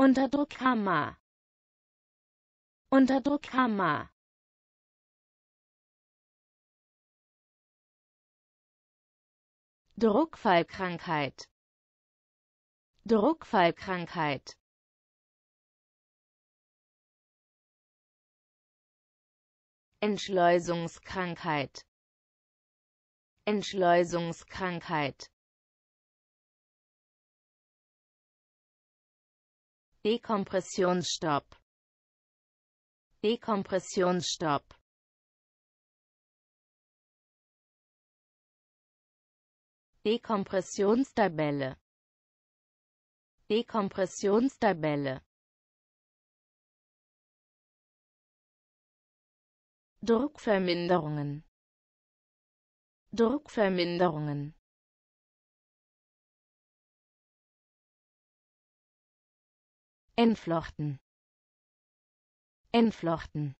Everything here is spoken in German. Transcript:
Unterdruckhammer. Unterdruckhammer. Druckfallkrankheit. Druckfallkrankheit. Entschleusungskrankheit. Entschleusungskrankheit Dekompressionsstopp Dekompressionsstopp Dekompressionstabelle Dekompressionstabelle Druckverminderungen Druckverminderungen entflochten entflochten